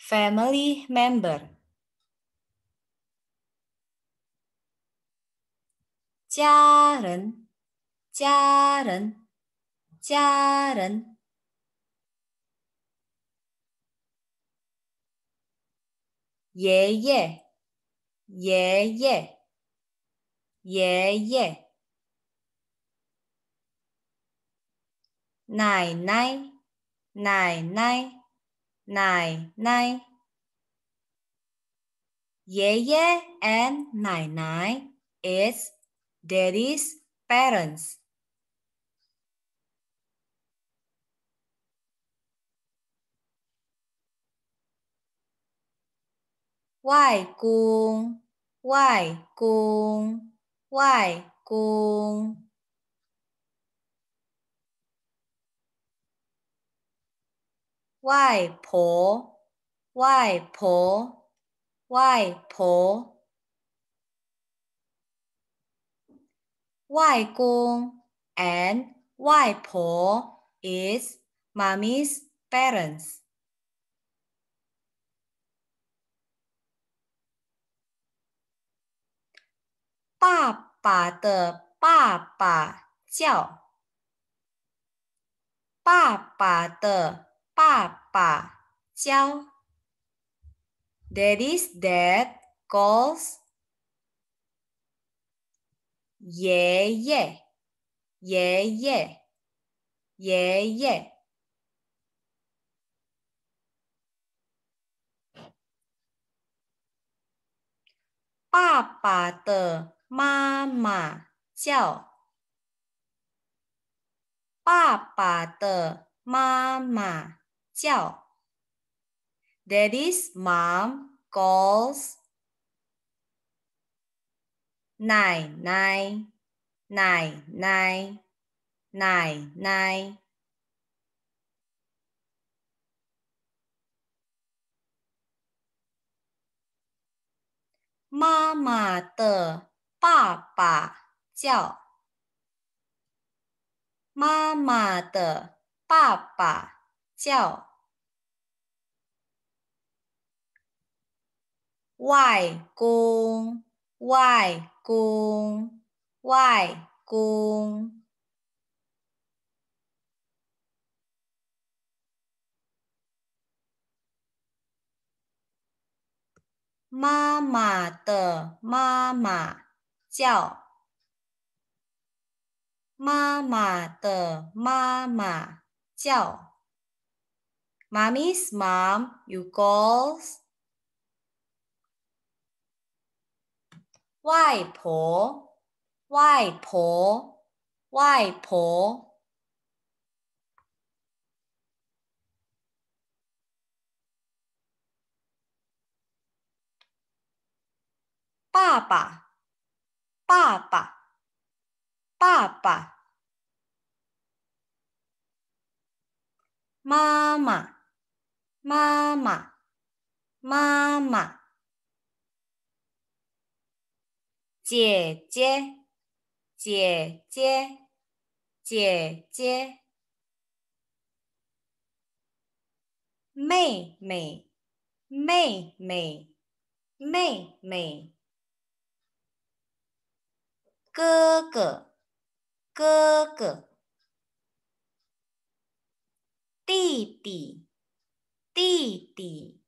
family member 家人，家人，家人。爷爷，爷爷，爷爷。奶奶，奶奶，nine, nine. Yeye and nine nine is daddy's parents. Why kung, why kung, why kung. 外婆，外婆，外婆。外公 and 外婆 is mommy's parents. 爸爸的爸爸叫爸爸的。Papa Jiao. Daddy's dad calls Ye Ye Ye Ye Ye Ye. Papa 的妈妈叫爸爸的妈妈叫，爹爹，妈，妈，s 奶奶，奶奶，奶奶，妈妈的爸爸叫，妈妈的爸爸叫。ngoại cung ngoại cung ngoại cung ma mà tờ ma mà chào ma mà tờ ma mà chào mommy's mom you calls 外婆，外婆，外婆；爸爸，爸爸，爸爸；妈妈，妈妈，妈妈。姐姐，姐姐，姐姐；妹妹，妹妹，妹妹；哥哥，哥哥；弟弟，弟弟。